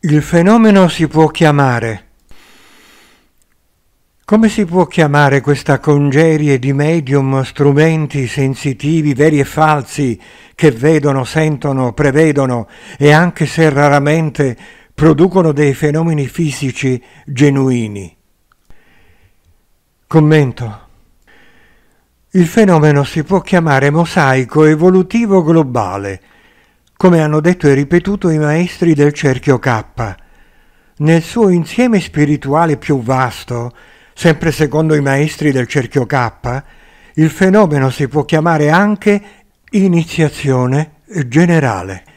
Il fenomeno si può chiamare. Come si può chiamare questa congerie di medium, strumenti sensitivi veri e falsi che vedono, sentono, prevedono e anche se raramente producono dei fenomeni fisici genuini? Commento. Il fenomeno si può chiamare mosaico evolutivo globale come hanno detto e ripetuto i maestri del cerchio K. Nel suo insieme spirituale più vasto, sempre secondo i maestri del cerchio K, il fenomeno si può chiamare anche iniziazione generale.